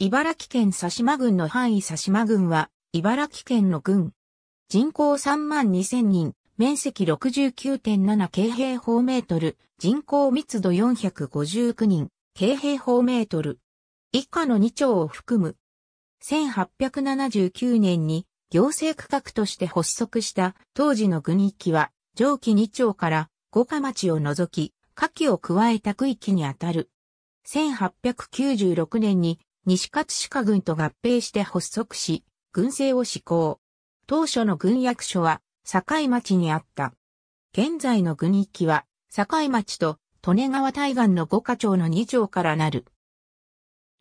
茨城県佐島郡の範囲佐島郡は、茨城県の郡。人口3万2000人、面積69.7京平方メートル、人口密度459人、京平方メートル。以下の2町を含む。1879年に行政区画として発足した当時の郡域は、上記2町から五日町を除き、下記を加えた区域にあたる。1896年に西葛飾軍と合併して発足し、軍政を施行。当初の軍役所は、境町にあった。現在の軍域は、境町と利根川対岸の五課町の二条からなる。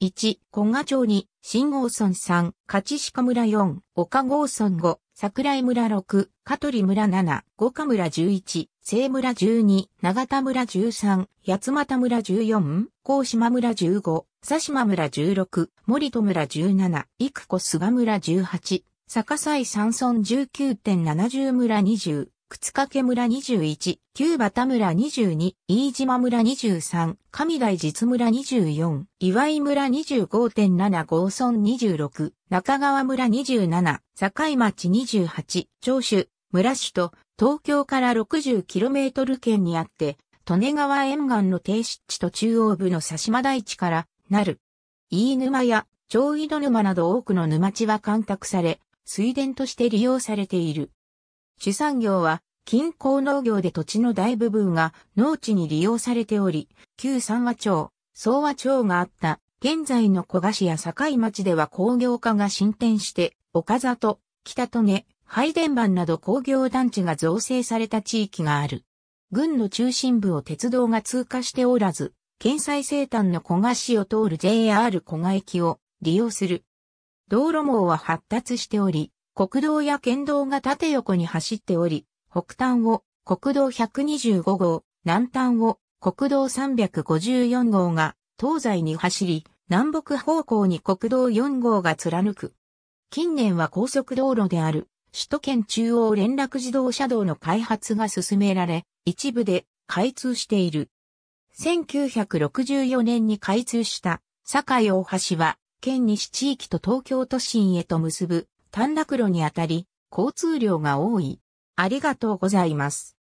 1、古賀町に、新郷村3、勝鹿村4、岡郷村5、桜井村6、香取村7、五賀村11、清村12、長田村13、八又村14、甲島村15、佐島村16、森戸村17、幾子菅村18、坂西山村19.70村20、靴掛村21、旧畑村22、飯島村23、上大実村24、岩井村25.7郷村26、中川村27、境町28、長州、村首都、東京から6 0トル圏にあって、利根川沿岸の低湿地と中央部の佐島台地からなる。飯沼や長井戸沼など多くの沼地は干拓され、水田として利用されている。主産業は、近郊農業で土地の大部分が農地に利用されており、旧三和町、総和町があった、現在の古賀市や境町では工業化が進展して、岡里、北利根、殿電など工業団地が造成された地域がある。郡の中心部を鉄道が通過しておらず、県西西端の小賀市を通る JR 小賀駅を利用する。道路網は発達しており、国道や県道が縦横に走っており、北端を国道125号、南端を国道354号が東西に走り、南北方向に国道4号が貫く。近年は高速道路である首都圏中央連絡自動車道の開発が進められ、一部で開通している。1964年に開通した堺大橋は、県西地域と東京都心へと結ぶ短絡路にあたり、交通量が多い。ありがとうございます。